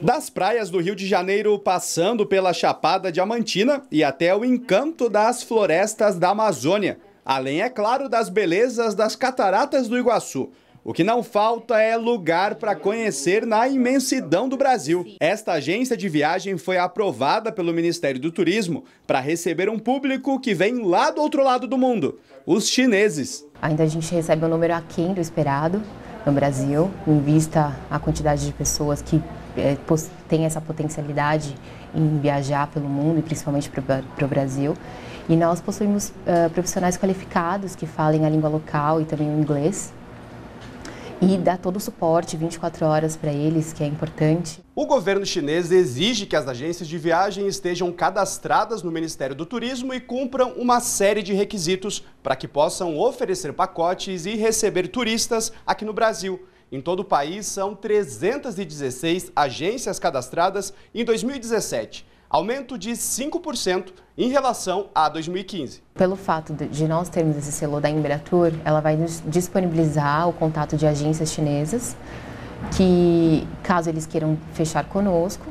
Das praias do Rio de Janeiro, passando pela Chapada Diamantina e até o encanto das florestas da Amazônia, além, é claro, das belezas das cataratas do Iguaçu. O que não falta é lugar para conhecer na imensidão do Brasil. Esta agência de viagem foi aprovada pelo Ministério do Turismo para receber um público que vem lá do outro lado do mundo, os chineses. Ainda a gente recebe um número aquém do esperado no Brasil, em vista à quantidade de pessoas que é, tem essa potencialidade em viajar pelo mundo e principalmente para o Brasil. E nós possuímos uh, profissionais qualificados que falem a língua local e também o inglês. E dá todo o suporte 24 horas para eles, que é importante. O governo chinês exige que as agências de viagem estejam cadastradas no Ministério do Turismo e cumpram uma série de requisitos para que possam oferecer pacotes e receber turistas aqui no Brasil. Em todo o país, são 316 agências cadastradas em 2017, aumento de 5% em relação a 2015. Pelo fato de nós termos esse selo da Embratur, ela vai nos disponibilizar o contato de agências chinesas que, caso eles queiram fechar conosco,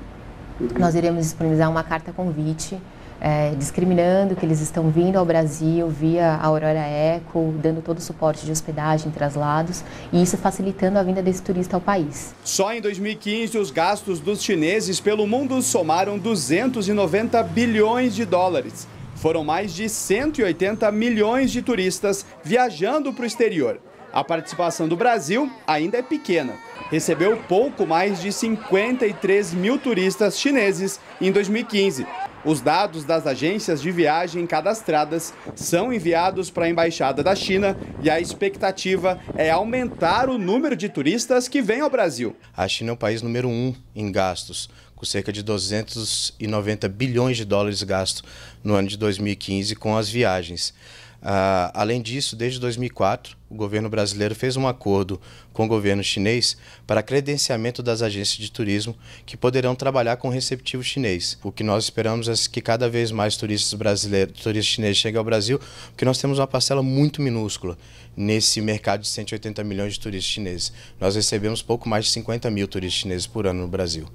nós iremos disponibilizar uma carta convite é, discriminando que eles estão vindo ao Brasil via Aurora Eco, dando todo o suporte de hospedagem, traslados, e isso facilitando a vinda desse turista ao país. Só em 2015, os gastos dos chineses pelo mundo somaram 290 bilhões de dólares. Foram mais de 180 milhões de turistas viajando para o exterior. A participação do Brasil ainda é pequena. Recebeu pouco mais de 53 mil turistas chineses em 2015. Os dados das agências de viagem cadastradas são enviados para a Embaixada da China e a expectativa é aumentar o número de turistas que vêm ao Brasil. A China é o país número um em gastos, com cerca de 290 bilhões de dólares gastos no ano de 2015 com as viagens. Uh, além disso, desde 2004, o governo brasileiro fez um acordo com o governo chinês para credenciamento das agências de turismo que poderão trabalhar com receptivo chinês. O que nós esperamos é que cada vez mais turistas brasileiros, turistas chineses cheguem ao Brasil, porque nós temos uma parcela muito minúscula nesse mercado de 180 milhões de turistas chineses. Nós recebemos pouco mais de 50 mil turistas chineses por ano no Brasil.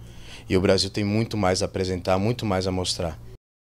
E o Brasil tem muito mais a apresentar, muito mais a mostrar.